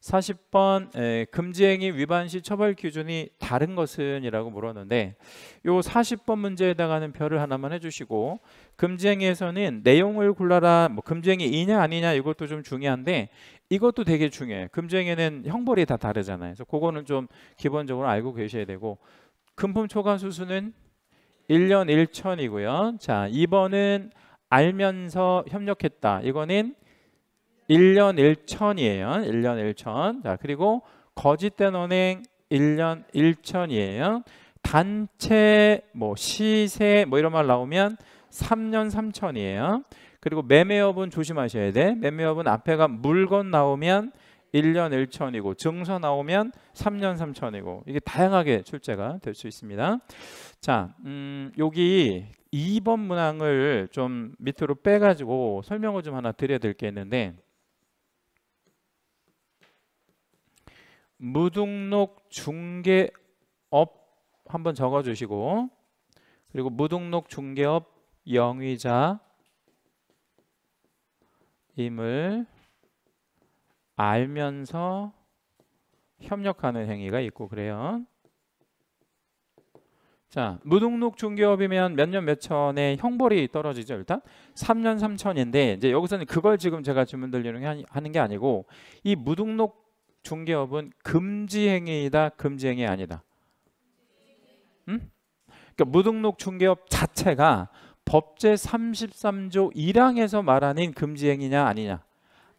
40번 에, 금지행위 위반 시 처벌 기준이 다른 것은 이라고 물었는데 요 40번 문제에 다가는 별을 하나만 해주시고 금지행위에서는 내용을 골라라 뭐 금지행위이냐 아니냐 이것도 좀 중요한데 이것도 되게 중요해요 금지행위는 형벌이 다 다르잖아요 그래서 그거는 좀 기본적으로 알고 계셔야 되고 금품 초과 수수는 1년 1천이고요 자 2번은 알면서 협력했다 이거는 1년 1천이에요. 1년 1천. 자, 그리고 거짓된 언행 1년 1천이에요. 단체 뭐 시세 뭐 이런 말 나오면 3년 3천이에요. 그리고 매매업은 조심하셔야 돼. 매매업은 앞에가 물건 나오면 1년 1천이고 증서 나오면 3년 3천이고 이게 다양하게 출제가 될 수 있습니다. 자, 음, 여기 2번 문항을 좀 밑으로 빼가지고 설명을 좀 하나 드려야 될 게 있는데 무등록 중개업 한번 적어주시고 그리고 무등록 중개업 영위자임을 알면서 협력하는 행위가 있고 그래요. 자, 무등록 중개업이면 몇 년 몇 천에 형벌이 떨어지죠, 일단? 3년 3천인데 이제 여기서는 그걸 지금 제가 질문 드리는 게 아니, 하는 게 아니고 이 무등록 중개업은 금지행위이다, 금지행위 아니다. 응? 그러니까 무등록 중개업 자체가 법제 33조 1항에서 말하는 금지행위냐 아니냐?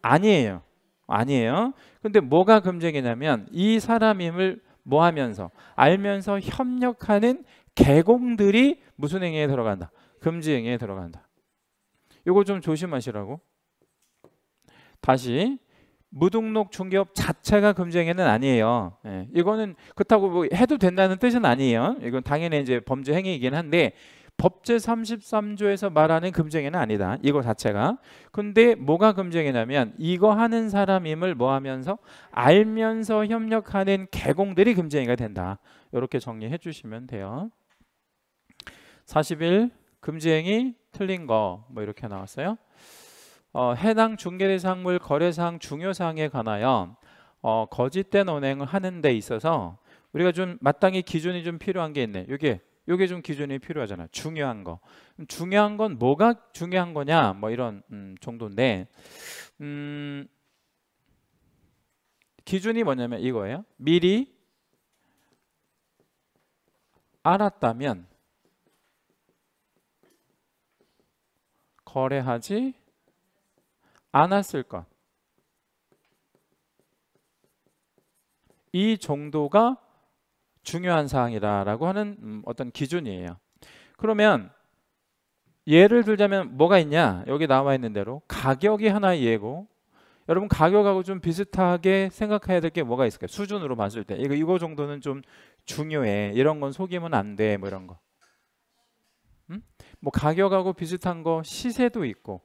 아니에요. 아니에요. 근데 뭐가 금지행위냐면 이 사람임을 뭐 하면서 알면서 협력하는 개공들이 무슨 행위에 들어간다. 금지 행위에 들어간다. 이거 좀 조심하시라고. 다시 무등록 중개업 자체가 금지행위는 아니에요. 예, 이거는 그렇다고 뭐 해도 된다는 뜻은 아니에요. 이건 당연히 이제 범죄 행위이긴 한데 법제 33조에서 말하는 금쟁이는 아니다. 이거 자체가. 근데 뭐가 금쟁이냐면 이거 하는 사람임을 뭐 하면서 알면서 협력하는 개공들이 금쟁이가 된다. 이렇게 정리해 주시면 돼요. 41 금쟁이 틀린 거뭐 이렇게 나왔어요. 어, 해당 중개대상물 거래상 중요사항에 관하여 어, 거짓된 언행을 하는 데 있어서 우리가 좀 마땅히 기준이 좀 필요한 게 있네. 이게 이게 좀 기준이 필요하잖아. 중요한 거. 중요한 건 뭐가 중요한 거냐? 뭐 이런 음, 정도인데 음, 기준이 뭐냐면 이거예요. 미리 알았다면 거래하지 않았을 것. 이 정도가 중요한 사항이다라고 하는 음, 어떤 기준이에요. 그러면 예를 들자면 뭐가 있냐? 여기 나와 있는 대로 가격이 하나의 예고 여러분 가격하고 좀 비슷하게 생각해야 될 게 뭐가 있을까요? 수준으로 봤을 때 이거 이거 정도는 좀 중요해. 이런 건 속이면 안 돼. 뭐 이런 거. 음? 뭐 가격하고 비슷한 거 시세도 있고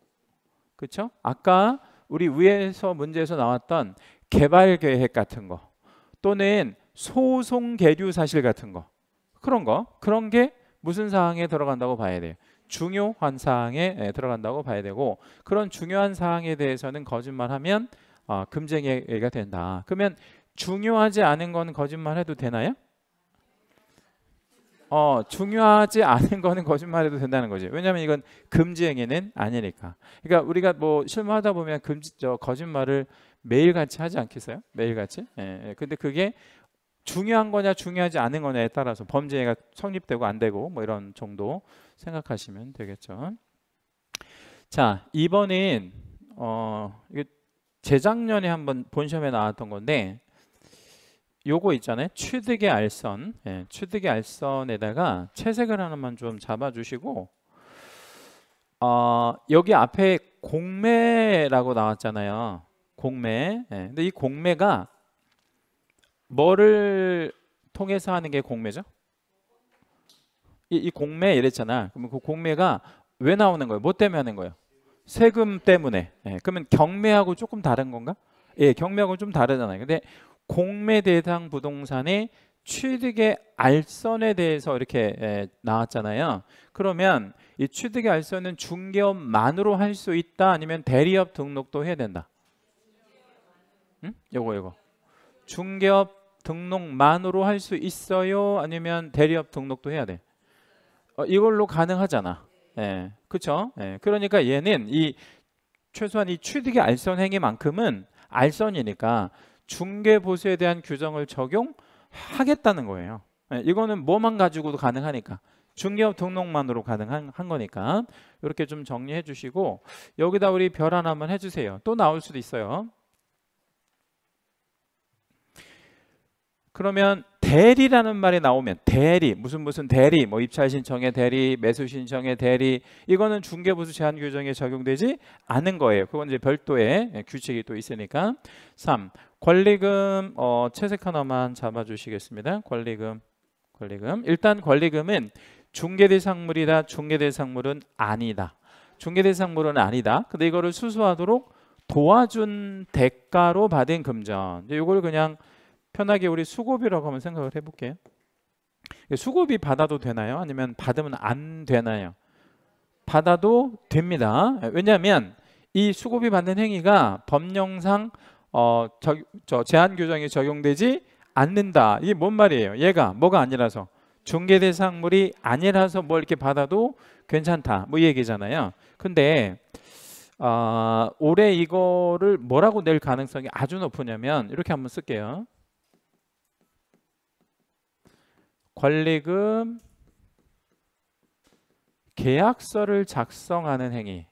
그렇죠? 아까 우리 위에서 문제에서 나왔던 개발 계획 같은 거 또는 소송 계류 사실 같은 거 그런 거 그런 게 무슨 사항에 들어간다고 봐야 돼요. 중요한 사항에 예, 들어간다고 봐야 되고 그런 중요한 사항에 대해서는 거짓말하면 어, 아, 금쟁이가 된다. 그러면 중요하지 않은 건 거짓말해도 되나요? 어, 중요하지 않은 거는 거짓말해도 된다는 거지. 왜냐하면 이건 금지 행위는 아니니까. 그러니까 우리가 뭐 실무하다 보면 금지 저 거짓말을 매일같이 하지 않겠어요? 매일같이? 예, 예. 근데 그게 중요한 거냐 중요하지 않은 거냐에 따라서 범죄가 성립되고 안 되고 뭐 이런 정도 생각하시면 되겠죠. 자, 이번엔 어 이게 재작년에 한번 본시험에 나왔던 건데 요거 있잖아요. 취득의 알선. 예, 취득의 알선에다가 채색을 하나만 좀 잡아주시고 어, 여기 앞에 공매라고 나왔잖아요. 공매. 예, 근데 이 공매가 뭐를 통해서 하는 게 공매죠? 이, 이 공매 이랬잖아. 그럼 그 공매가 왜 나오는 거예요? 뭐 때문에 하는 거예요? 세금 때문에. 예, 그러면 경매하고 조금 다른 건가? 예, 경매하고 좀 다르잖아요. 근데 공매 대상 부동산의 취득의 알선에 대해서 이렇게 예, 나왔잖아요. 그러면 이 취득의 알선은 중개업만으로 할 수 있다 아니면 대리업 등록도 해야 된다. 응? 요거 요거. 중개업 등록만으로 할 수 있어요 아니면 대리업 등록도 해야 돼. 어, 이걸로 가능하잖아. 예. 그렇죠? 예. 그러니까 얘는 이 최소한 이 취득의 알선 행위만큼은 알선이니까 중개 보수에 대한 규정을 적용하겠다는 거예요. 예, 이거는 뭐만 가지고도 가능하니까 중개업 등록만으로 가능한 거니까 이렇게 좀 정리해 주시고 여기다 우리 별 하나만 해주세요. 또 나올 수도 있어요. 그러면 대리라는 말이 나오면 대리 무슨 무슨 대리 뭐 입찰 신청의 대리 매수 신청의 대리 이거는 중개부수 제한 규정에 적용되지 않은 거예요. 그건 이제 별도의 규칙이 또 있으니까 3. 권리금 어, 채색 하나만 잡아주시겠습니다. 권리금 권리금 일단 권리금은 중개대상물이다 중개대상물은 아니다 중개대상물은 아니다 근데 이거를 수수하도록 도와준 대가로 받은 금전 이걸 그냥 편하게 우리 수고비라고 한번 생각을 해볼게요. 수고비 받아도 되나요? 아니면 받으면 안 되나요? 받아도 됩니다. 왜냐하면 이 수고비 받는 행위가 법령상 어, 저, 저 제한 규정이 적용되지 않는다. 이게 뭔 말이에요? 얘가 뭐가 아니라서 중개 대상물이 아니라서 뭐 이렇게 받아도 괜찮다. 뭐 이 얘기잖아요. 근데 어, 올해 이거를 뭐라고 낼 가능성이 아주 높으냐면 이렇게 한번 쓸게요. 권리금 계약서를 작성하는 행위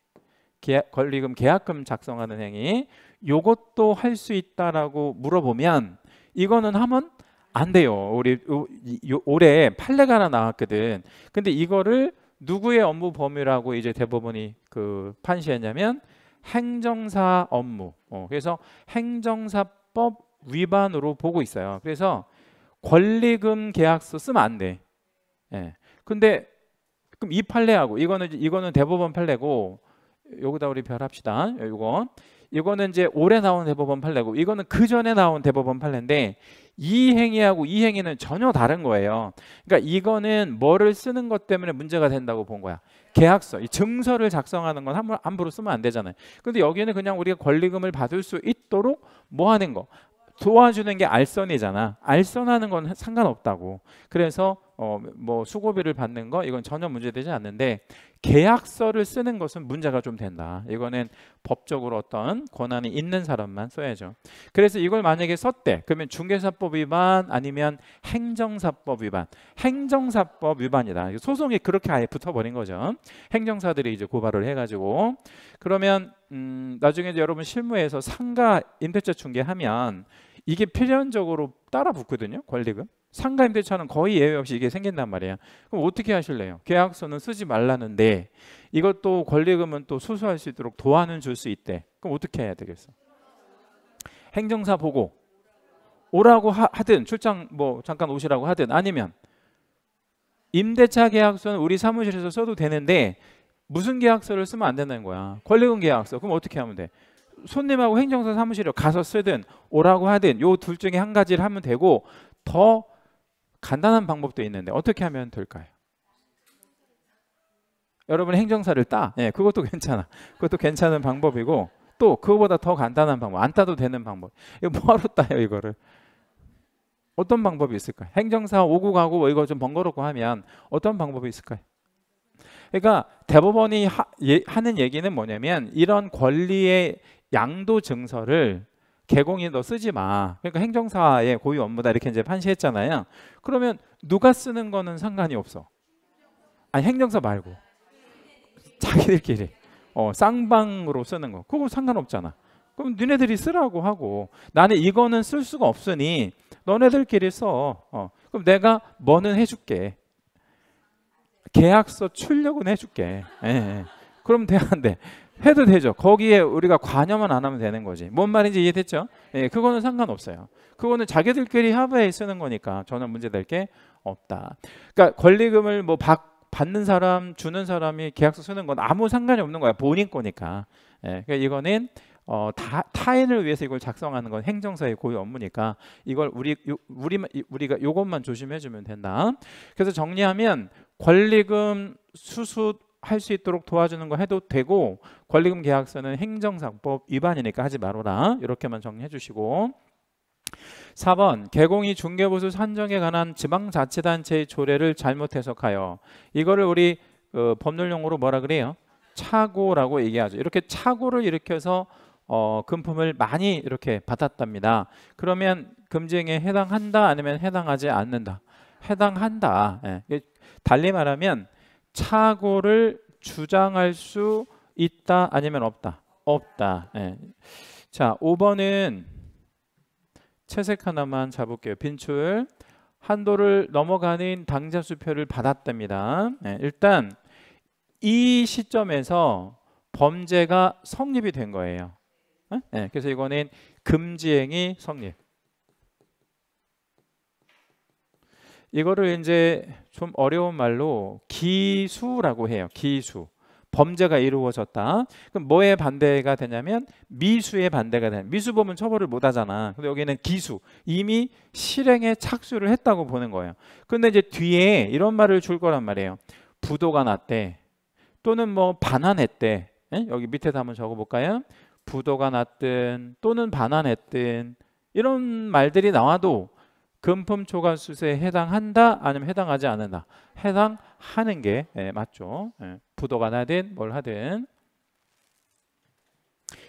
계약, 권리금 계약금 작성하는 행위 요것도 할 수 있다라고 물어보면 이거는 하면 안 돼요. 우리 요, 요, 올해 판례가 하나 나왔거든. 근데 이거를 누구의 업무 범위라고 이제 대법원이 그 판시했냐면 행정사 업무. 어, 그래서 행정사법 위반으로 보고 있어요. 그래서 권리금 계약서 쓰면 안 돼. 예. 근데 그럼 이 판례하고 이거는 이거는 대법원 판례고 여기다 우리 별 합시다. 예, 요거. 이거는 이제 올해 나온 대법원 판례고 이거는 그 전에 나온 대법원 판례인데 이 행위하고 이 행위는 전혀 다른 거예요. 그러니까 이거는 뭐를 쓰는 것 때문에 문제가 된다고 본 거야. 계약서, 이 증서를 작성하는 건 함부로, 함부로 쓰면 안 되잖아요. 근데 여기는 그냥 우리가 권리금을 받을 수 있도록 뭐 하는 거? 도와주는 게 알선이잖아. 알선하는 건 상관없다고. 그래서 어, 뭐 수고비를 받는 거 이건 전혀 문제되지 않는데 계약서를 쓰는 것은 문제가 좀 된다. 이거는 법적으로 어떤 권한이 있는 사람만 써야죠. 그래서 이걸 만약에 썼대. 그러면 중개사법 위반 아니면 행정사법 위반. 행정사법 위반이다. 소송이 그렇게 아예 붙어버린 거죠. 행정사들이 이제 고발을 해가지고 그러면 음, 나중에 여러분 실무에서 상가 임대차 중개하면 이게 필연적으로 따라 붙거든요. 권리금. 상가 임대차는 거의 예외 없이 이게 생긴단 말이에요. 그럼 어떻게 하실래요? 계약서는 쓰지 말라는데 이것도 권리금은 또 수수할 수 있도록 도안은 줄 수 있대. 그럼 어떻게 해야 되겠어? 행정사 보고 오라고 하, 든 출장 뭐 잠깐 오시라고 하든 아니면 임대차 계약서는 우리 사무실에서 써도 되는데 무슨 계약서를 쓰면 안 된다는 거야. 권리금 계약서. 그럼 어떻게 하면 돼? 손님하고 행정사 사무실에 가서 쓰든 오라고 하든 요 둘 중에 한 가지를 하면 되고 더 간단한 방법도 있는데 어떻게 하면 될까요? 여러분 행정사를 따. 예, 그것도 괜찮아. 그것도 괜찮은 방법이고 또 그거보다 더 간단한 방법. 안 따도 되는 방법. 이거 뭐하러 따요, 이거를? 어떤 방법이 있을까요? 행정사 오고 가고 뭐 이거 좀 번거롭고 하면 어떤 방법이 있을까요? 그러니까 대법원이 하, 예, 는 얘기는 뭐냐면 이런 권리의 양도 증서를 개공이 너 쓰지 마. 그러니까 행정사의 고유 업무다 이렇게 이제 판시했잖아요. 그러면 누가 쓰는 거는 상관이 없어. 아니 행정사 말고 자기들끼리 어, 쌍방으로 쓰는 거 그거 상관없잖아. 그럼 너네들이 쓰라고 하고 나는 이거는 쓸 수가 없으니 너네들끼리 써. 어, 그럼 내가 뭐는 해줄게. 계약서 출력은 해줄게. 예, 예. 그럼 되는데 해도 되죠. 거기에 우리가 관여만 안 하면 되는 거지. 뭔 말인지 이해됐죠? 예, 그거는 상관없어요. 그거는 자기들끼리 합의에 쓰는 거니까 전혀 문제될 게 없다. 그러니까 권리금을 뭐 받, 받는 사람, 주는 사람이 계약서 쓰는 건 아무 상관이 없는 거야. 본인 거니까. 예, 그러니까 이거는 어, 다, 타인을 위해서 이걸 작성하는 건 행정사의 고유 업무니까 이걸 우리 요, 우리 우리가 이것만 조심해주면 된다. 그래서 정리하면 권리금 수수 할수 있도록 도와주는 거 해도 되고 권리금 계약서는 행정상법 위반이니까 하지 말아라 이렇게만 정리해 주시고 4번 개공이 중개보수 산정에 관한 지방자치단체의 조례를 잘못 해석하여 이거를 우리 어, 법률용어로 뭐라 그래요? 차고라고 얘기하죠. 이렇게 차고를 일으켜서 어, 금품을 많이 이렇게 받았답니다. 그러면 금지행에 해당한다 아니면 해당하지 않는다. 해당한다. 예. 달리 말하면 착오를 주장할 수 있다 아니면 없다. 없다. 예. 자, 5번은 채색 하나만 잡을게요. 빈출 한도를 넘어가는 당좌 수표를 받았답니다. 예, 일단 이 시점에서 범죄가 성립이 된 거예요. 예? 예 그래서 이거는 금지행위 성립. 이거를 이제 좀 어려운 말로 기수라고 해요. 기수. 범죄가 이루어졌다. 그럼 뭐의 반대가 되냐면 미수의 반대가 되는. 미수범은 처벌을 못 하잖아. 근데 여기는 기수. 이미 실행에 착수를 했다고 보는 거예요. 근데 이제 뒤에 이런 말을 줄 거란 말이에요. 부도가 났대. 또는 뭐 반환했대. 예? 여기 밑에다 한번 적어 볼까요? 부도가 났든 또는 반환했든 이런 말들이 나와도 금품 초과수세에 해당한다 아니면 해당하지 않는다 해당하는 게 예, 맞죠 예, 부도가 나든 뭘 하든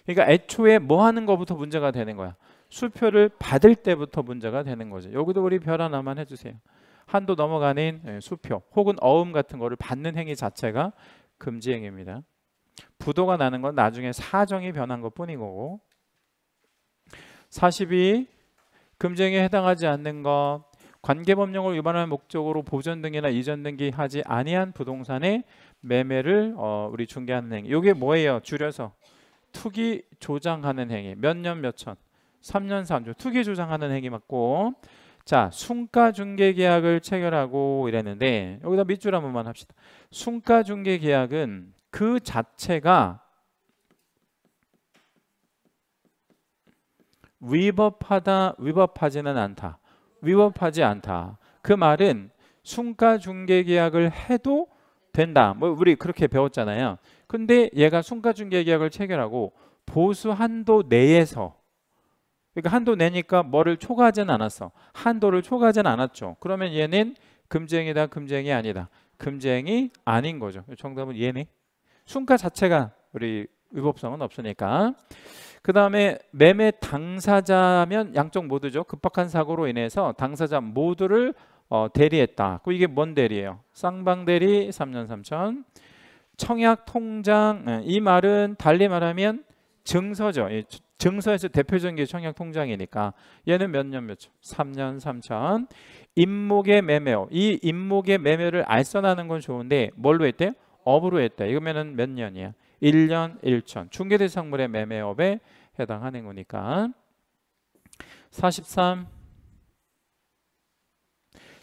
그러니까 애초에 뭐 하는 것부터 문제가 되는 거야 수표를 받을 때부터 문제가 되는 거죠 여기도 우리 별 하나만 해주세요 한도 넘어가는 예, 수표 혹은 어음 같은 거를 받는 행위 자체가 금지행위입니다 부도가 나는 건 나중에 사정이 변한 것뿐이고42 금증에 해당하지 않는 것 관계법령을 위반할 목적으로 보전 등이나 이전 등기하지 아니한 부동산의 매매를 어, 우리 중개하는 행위. 이게 뭐예요? 줄여서 투기 조장하는 행위. 몇 년 몇천? 3년 3조. 투기 조장하는 행위 맞고 자 순가 중개 계약을 체결하고 이랬는데 여기다 밑줄 한 번만 합시다. 순가 중개 계약은 그 자체가 위법하다 위법하지는 않다. 위법하지 않다. 그 말은 순가 중개 계약을 해도 된다. 뭐 우리 그렇게 배웠잖아요. 근데 얘가 순가 중개 계약을 체결하고 보수 한도 내에서 그러니까 한도 내니까 뭐를 초과하진 않았어. 한도를 초과하진 않았죠. 그러면 얘는 금쟁이다, 금쟁이 아니다. 금쟁이 아닌 거죠. 정답은 얘네. 순가 자체가 우리 위법성은 없으니까. 그 다음에 매매 당사자면 양쪽 모두죠. 급박한 사고로 인해서 당사자 모두를 어, 대리했다. 그 이게 뭔 대리예요? 쌍방 대리 3년 3천. 청약 통장 네, 이 말은 달리 말하면 증서죠. 증서에서 대표적인 게 청약 통장이니까 얘는 몇 년 몇초? 3년 3천. 임목의 매매요. 이 임목의 매매를 알선하는 건 좋은데 뭘로 했대요? 업으로 했다. 이거면은 몇 년이야? 1년 1천 중개대상물의 매매업에 해당하는 거니까 43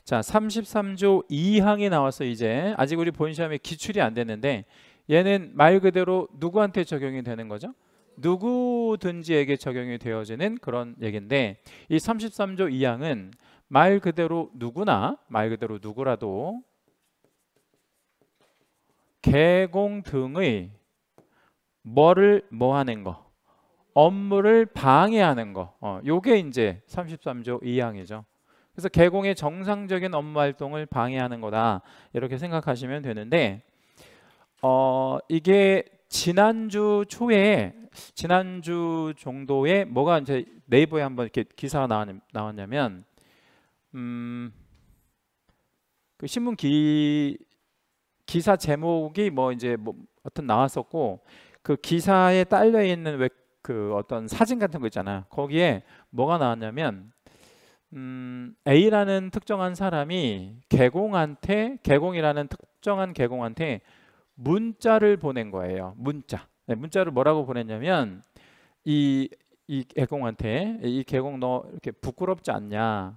자, 33조 2항이 나와서 이제 아직 우리 본시험에 기출이 안 됐는데 얘는 말 그대로 누구한테 적용이 되는 거죠? 누구든지에게 적용이 되어지는 그런 얘기데이 33조 2항은 말 그대로 누구나 말 그대로 누구라도 개공 등의 뭐를 뭐 하는 거 업무를 방해하는 거 어, 요게 이제 33조 2항이죠 그래서 개공의 정상적인 업무 활동을 방해하는 거다 이렇게 생각하시면 되는데 어 이게 지난주 초에 지난주 정도에 뭐가 이제 네이버에 한번 이렇게 기사가 나왔냐면 음그 신문 기 기사 제목이 뭐 이제 뭐 하여튼 나왔었고 그 기사에 딸려 있는 왜 그 어떤 사진 같은 거 있잖아. 거기에 뭐가 나왔냐면 음, A라는 특정한 사람이 개공한테 개공이라는 특정한 개공한테 문자를 보낸 거예요. 문자. 네, 문자를 뭐라고 보냈냐면 이이 개공한테 이 개공 너 이렇게 부끄럽지 않냐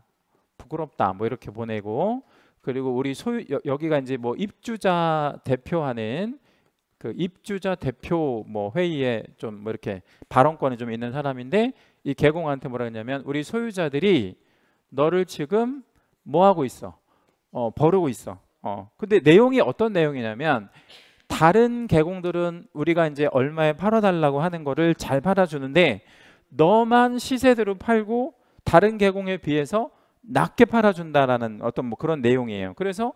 부끄럽다 뭐 이렇게 보내고 그리고 우리 소유 여, 기가 이제 뭐 입주자 대표하는 그 입주자 대표 뭐 회의에 좀 뭐 이렇게 발언권이 좀 있는 사람인데 이 개공한테 뭐라 했냐면 우리 소유자들이 너를 지금 뭐 하고 있어? 어, 버르고 있어. 어. 근데 내용이 어떤 내용이냐면 다른 개공들은 우리가 이제 얼마에 팔아 달라고 하는 거를 잘 팔아 주는데 너만 시세대로 팔고 다른 개공에 비해서 낮게 팔아 준다라는 어떤 뭐 그런 내용이에요. 그래서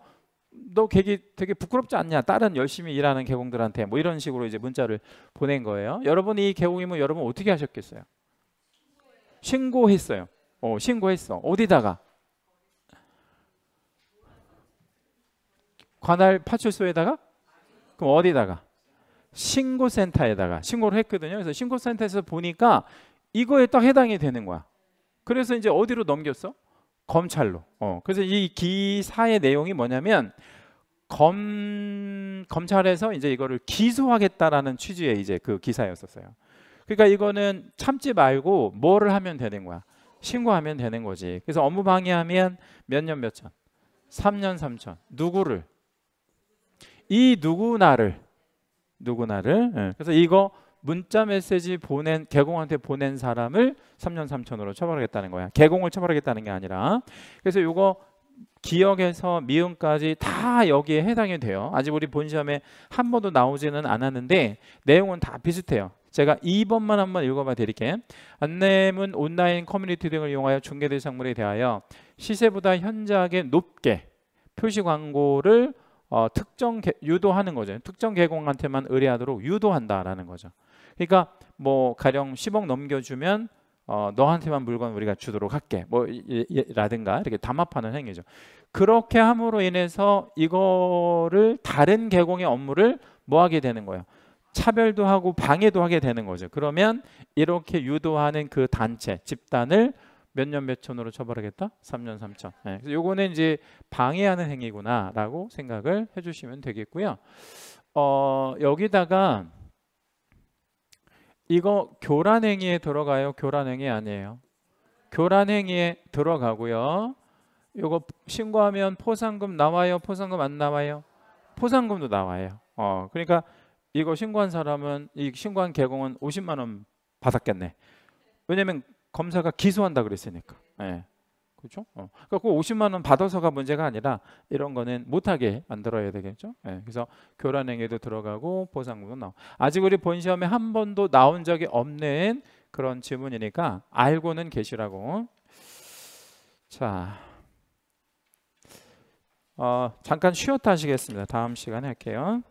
너 객이 되게 부끄럽지 않냐? 다른 열심히 일하는 개공들한테 뭐 이런 식으로 이제 문자를 보낸 거예요. 여러분이 개공이면 여러분 어떻게 하셨겠어요? 신고했어요. 어, 신고했어. 어디다가? 관할 파출소에다가? 그럼 어디다가? 신고센터에다가 신고를 했거든요. 그래서 신고센터에서 보니까 이거에 딱 해당이 되는 거야. 그래서 이제 어디로 넘겼어? 검찰로. 어, 그래서 이 기사의 내용이 뭐냐면 검 검찰에서 이제 이거를 기소하겠다라는 취지의 이제 그 기사였었어요. 그러니까 이거는 참지 말고 뭐를 하면 되는 거야? 신고하면 되는 거지. 그래서 업무 방해하면 몇 년 몇 천? 3년 3천. 누구를? 이 누구나를 누구나를. 예. 그래서 이거 문자 메시지 보낸 개공한테 보낸 사람을 3년 3천으로 처벌하겠다는 거야. 개공을 처벌하겠다는 게 아니라. 그래서 요거 기억에서 미음까지 다 여기에 해당이 돼요. 아직 우리 본 시험에 한 번도 나오지는 않았는데 내용은 다 비슷해요. 제가 2번만 한 번 읽어봐 드릴게요. 안내문 온라인 커뮤니티 등을 이용하여 중개대상물에 대하여 시세보다 현저하게 높게 표시 광고를 어, 특정 개, 유도하는 거죠. 특정 개공한테만 의뢰하도록 유도한다라는 거죠. 그러니까 뭐 가령 10억 넘겨주면 어, 너한테만 물건 우리가 주도록 할게 뭐 라든가 이렇게 담합하는 행위죠. 그렇게 함으로 인해서 이거를 다른 개공의 업무를 뭐 하게 되는 거예요. 차별도 하고 방해도 하게 되는 거죠. 그러면 이렇게 유도하는 그 단체 집단을 몇 년 몇천으로 처벌하겠다? 3년 3천. 네. 그래서 요거는 이제 방해하는 행위구나라고 생각을 해주시면 되겠고요. 어, 여기다가 이거 교란행위에 들어가요? 교란행위 아니에요. 교란행위에 들어가고요. 이거 신고하면 포상금 나와요? 포상금 안 나와요? 포상금도 나와요. 어, 그러니까 이거 신고한 사람은 이 신고한 개공은 50만 원 받았겠네. 왜냐면 검사가 기소한다 그랬으니까. 예. 그렇죠? 어. 그러니까 그 50만 원 받아서가 문제가 아니라 이런 거는 못하게 만들어야 되겠죠. 예. 그래서 교란행위도 들어가고 보상금도 나오. 아직 우리 본 시험에 한 번도 나온 적이 없는 그런 질문이니까 알고는 계시라고. 자, 어, 잠깐 쉬었다 하시겠습니다. 다음 시간에 할게요.